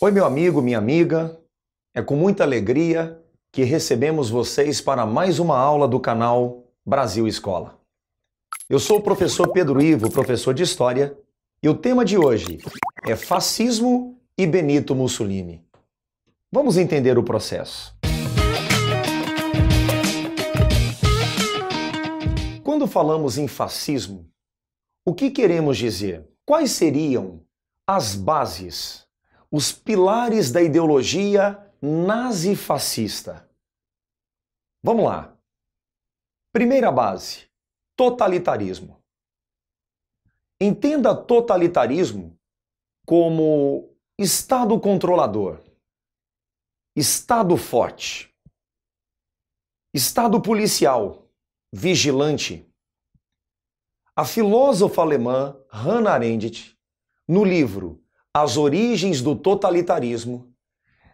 Oi, meu amigo, minha amiga. É com muita alegria que recebemos vocês para mais uma aula do canal Brasil Escola. Eu sou o professor Pedro Ivo, professor de História, e o tema de hoje é Fascismo e Benito Mussolini. Vamos entender o processo. Quando falamos em fascismo, o que queremos dizer? Quais seriam as bases os pilares da ideologia nazifascista. Vamos lá. Primeira base: totalitarismo. Entenda totalitarismo como Estado controlador, Estado forte, Estado policial, vigilante. A filósofa alemã Hannah Arendt, no livro as origens do totalitarismo,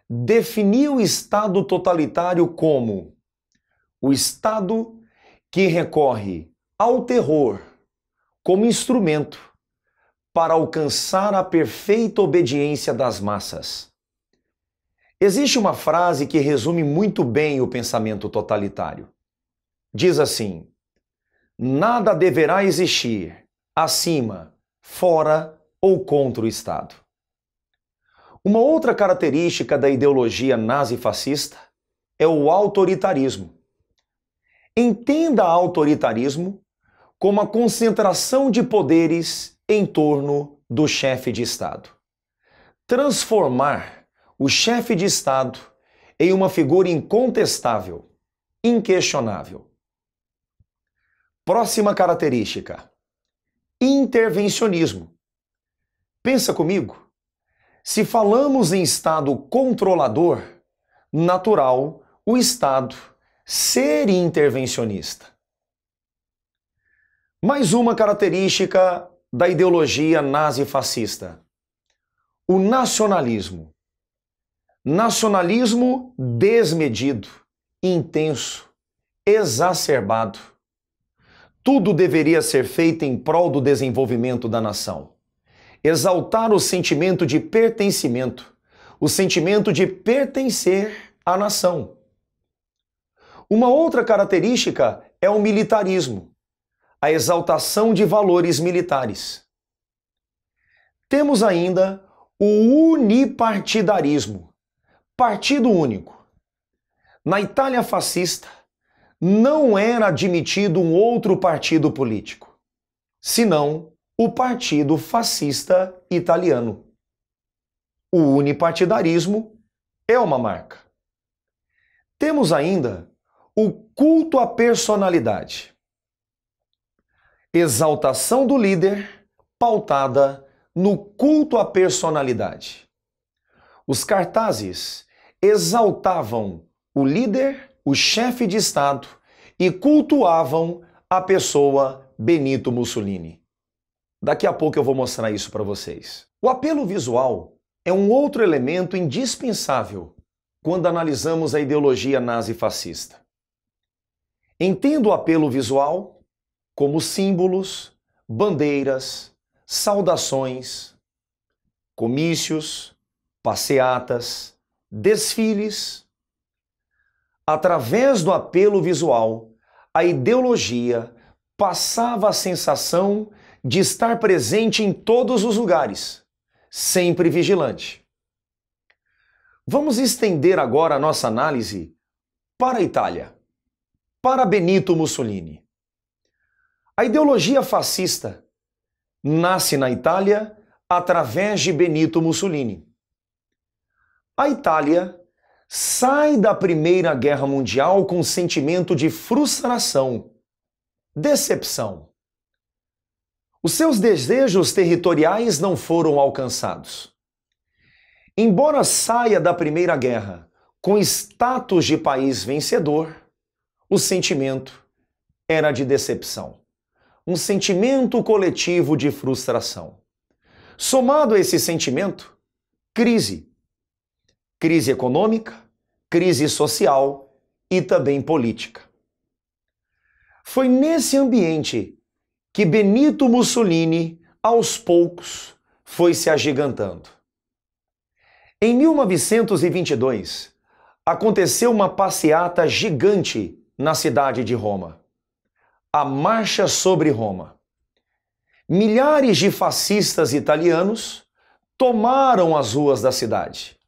definiu o Estado totalitário como o Estado que recorre ao terror como instrumento para alcançar a perfeita obediência das massas. Existe uma frase que resume muito bem o pensamento totalitário. Diz assim: Nada deverá existir acima, fora ou contra o Estado. Uma outra característica da ideologia nazifascista é o autoritarismo. Entenda autoritarismo como a concentração de poderes em torno do chefe de Estado. Transformar o chefe de Estado em uma figura incontestável, inquestionável. Próxima característica: intervencionismo. Pensa comigo. Se falamos em estado controlador, natural o Estado ser intervencionista. Mais uma característica da ideologia nazi-fascista: o nacionalismo. Nacionalismo desmedido, intenso, exacerbado. Tudo deveria ser feito em prol do desenvolvimento da nação exaltar o sentimento de pertencimento, o sentimento de pertencer à nação. Uma outra característica é o militarismo, a exaltação de valores militares. Temos ainda o unipartidarismo, partido único. Na Itália fascista, não era admitido um outro partido político, senão o Partido Fascista Italiano. O unipartidarismo é uma marca. Temos ainda o culto à personalidade. Exaltação do líder pautada no culto à personalidade. Os cartazes exaltavam o líder, o chefe de Estado e cultuavam a pessoa Benito Mussolini. Daqui a pouco eu vou mostrar isso para vocês. O apelo visual é um outro elemento indispensável quando analisamos a ideologia nazi-fascista. Entendo o apelo visual como símbolos, bandeiras, saudações, comícios, passeatas, desfiles. Através do apelo visual, a ideologia passava a sensação de estar presente em todos os lugares, sempre vigilante. Vamos estender agora a nossa análise para a Itália, para Benito Mussolini. A ideologia fascista nasce na Itália através de Benito Mussolini. A Itália sai da Primeira Guerra Mundial com sentimento de frustração, decepção os seus desejos territoriais não foram alcançados. Embora saia da Primeira Guerra com status de país vencedor, o sentimento era de decepção, um sentimento coletivo de frustração. Somado a esse sentimento, crise. Crise econômica, crise social e também política. Foi nesse ambiente que Benito Mussolini, aos poucos, foi se agigantando. Em 1922, aconteceu uma passeata gigante na cidade de Roma a Marcha sobre Roma. Milhares de fascistas italianos tomaram as ruas da cidade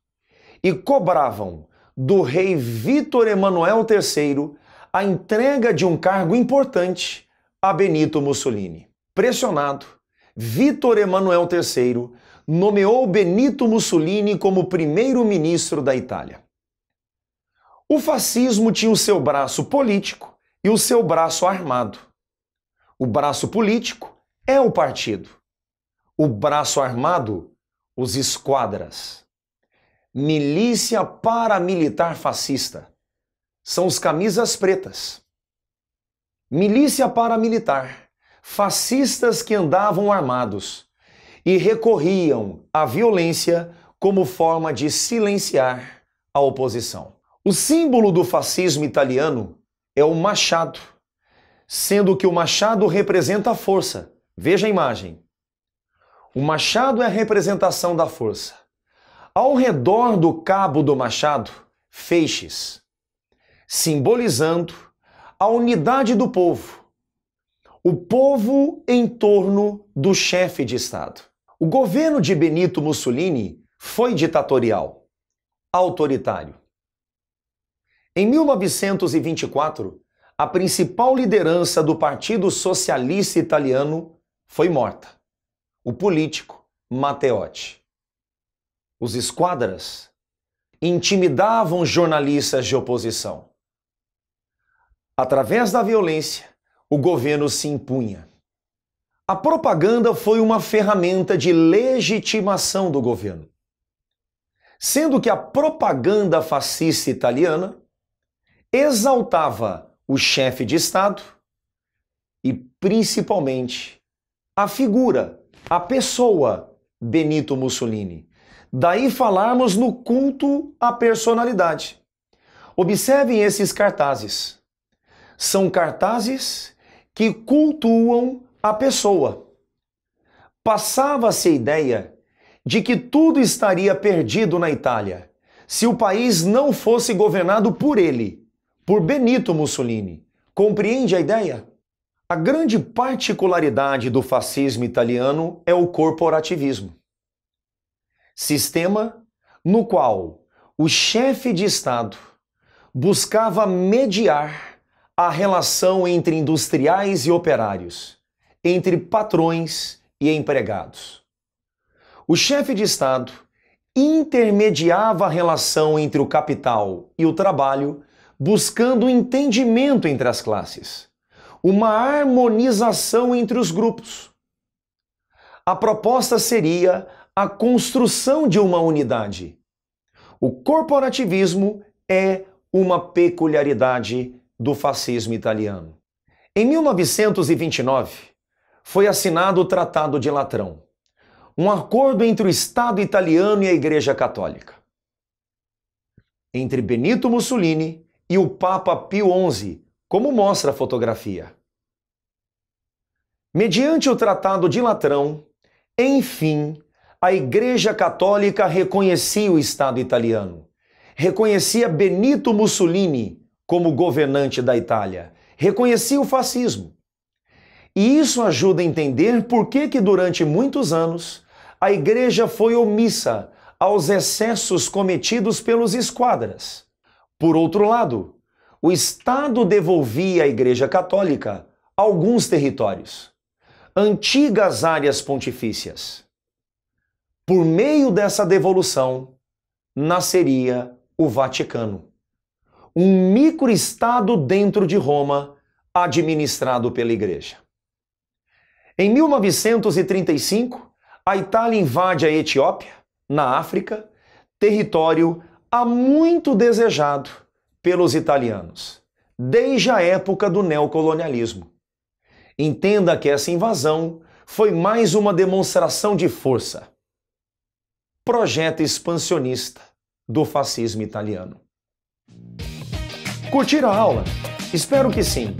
e cobravam do rei Vítor Emanuel III a entrega de um cargo importante a Benito Mussolini. Pressionado, Vítor Emanuel III nomeou Benito Mussolini como primeiro-ministro da Itália. O fascismo tinha o seu braço político e o seu braço armado. O braço político é o partido. O braço armado, os esquadras. Milícia paramilitar fascista. São os camisas pretas milícia paramilitar, fascistas que andavam armados e recorriam à violência como forma de silenciar a oposição. O símbolo do fascismo italiano é o machado, sendo que o machado representa a força. Veja a imagem. O machado é a representação da força. Ao redor do cabo do machado, feixes, simbolizando a unidade do povo. O povo em torno do chefe de Estado. O governo de Benito Mussolini foi ditatorial, autoritário. Em 1924, a principal liderança do Partido Socialista Italiano foi morta, o político Matteotti. Os esquadras intimidavam jornalistas de oposição. Através da violência, o governo se impunha. A propaganda foi uma ferramenta de legitimação do governo. Sendo que a propaganda fascista italiana exaltava o chefe de Estado e, principalmente, a figura, a pessoa Benito Mussolini. Daí falarmos no culto à personalidade. Observem esses cartazes são cartazes que cultuam a pessoa. Passava-se a ideia de que tudo estaria perdido na Itália se o país não fosse governado por ele, por Benito Mussolini. Compreende a ideia? A grande particularidade do fascismo italiano é o corporativismo sistema no qual o chefe de Estado buscava mediar a relação entre industriais e operários, entre patrões e empregados. O chefe de Estado intermediava a relação entre o capital e o trabalho, buscando entendimento entre as classes, uma harmonização entre os grupos. A proposta seria a construção de uma unidade. O corporativismo é uma peculiaridade do fascismo italiano. Em 1929, foi assinado o Tratado de Latrão, um acordo entre o Estado italiano e a Igreja Católica. Entre Benito Mussolini e o Papa Pio XI, como mostra a fotografia. Mediante o Tratado de Latrão, enfim, a Igreja Católica reconhecia o Estado italiano, reconhecia Benito Mussolini como governante da Itália. Reconhecia o fascismo. E isso ajuda a entender por que, que durante muitos anos a igreja foi omissa aos excessos cometidos pelos esquadras. Por outro lado, o Estado devolvia à Igreja Católica alguns territórios, antigas áreas pontifícias. Por meio dessa devolução, nasceria o Vaticano um microestado dentro de Roma, administrado pela igreja. Em 1935, a Itália invade a Etiópia, na África, território há muito desejado pelos italianos, desde a época do neocolonialismo. Entenda que essa invasão foi mais uma demonstração de força. Projeto expansionista do fascismo italiano. Curtiram a aula? Espero que sim.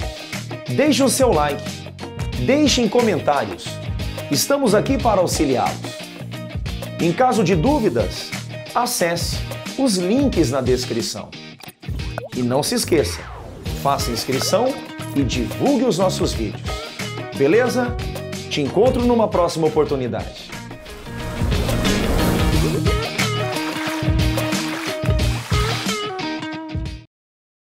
Deixe o seu like, deixem comentários. Estamos aqui para auxiliá-los. Em caso de dúvidas, acesse os links na descrição. E não se esqueça, faça inscrição e divulgue os nossos vídeos. Beleza? Te encontro numa próxima oportunidade.